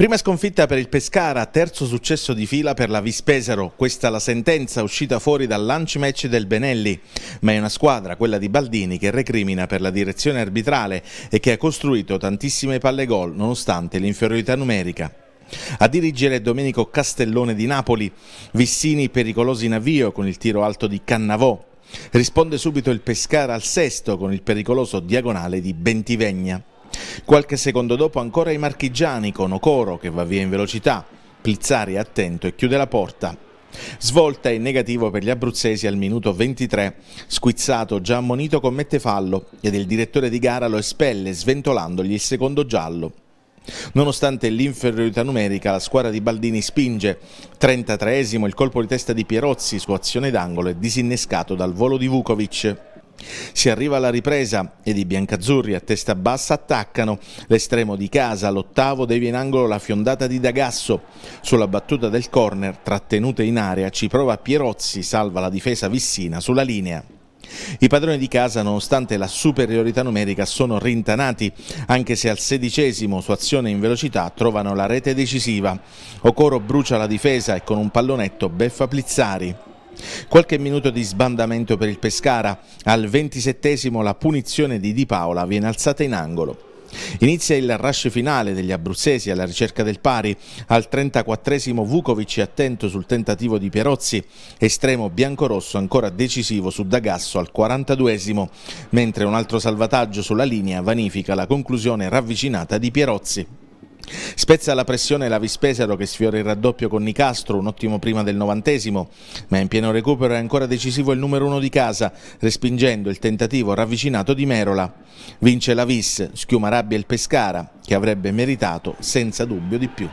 Prima sconfitta per il Pescara, terzo successo di fila per la Vispesaro. Questa la sentenza uscita fuori dal lunch match del Benelli. Ma è una squadra, quella di Baldini, che recrimina per la direzione arbitrale e che ha costruito tantissime palle gol nonostante l'inferiorità numerica. A dirigere Domenico Castellone di Napoli, Vissini pericolosi in avvio con il tiro alto di Cannavò. Risponde subito il Pescara al sesto con il pericoloso diagonale di Bentivegna. Qualche secondo dopo ancora i marchigiani con Ocoro che va via in velocità. Plizzari attento e chiude la porta. Svolta e negativo per gli abruzzesi al minuto 23. Squizzato, già ammonito, commette fallo ed il direttore di gara lo espelle sventolandogli il secondo giallo. Nonostante l'inferiorità numerica, la squadra di Baldini spinge. 33esimo il colpo di testa di Pierozzi su azione d'angolo è disinnescato dal volo di Vukovic. Si arriva alla ripresa ed i biancazzurri a testa bassa attaccano. L'estremo di casa, all'ottavo, devi in angolo la fiondata di D'Agasso. Sulla battuta del corner, trattenute in area, ci prova Pierozzi, salva la difesa Vissina sulla linea. I padroni di casa, nonostante la superiorità numerica, sono rintanati, anche se al sedicesimo su azione in velocità trovano la rete decisiva. Ocoro brucia la difesa e con un pallonetto beffa Plizzari. Qualche minuto di sbandamento per il Pescara, al 27 la punizione di Di Paola viene alzata in angolo. Inizia il rush finale degli abruzzesi alla ricerca del pari. Al 34 Vukovic è attento sul tentativo di Pierozzi, estremo biancorosso ancora decisivo su D'Agasso al 42 mentre un altro salvataggio sulla linea vanifica la conclusione ravvicinata di Pierozzi. Spezza la pressione la Vispesaro che sfiora il raddoppio con Nicastro, un ottimo prima del novantesimo, ma in pieno recupero è ancora decisivo il numero uno di casa, respingendo il tentativo ravvicinato di Merola. Vince la Vis, schiuma rabbia il Pescara, che avrebbe meritato senza dubbio di più.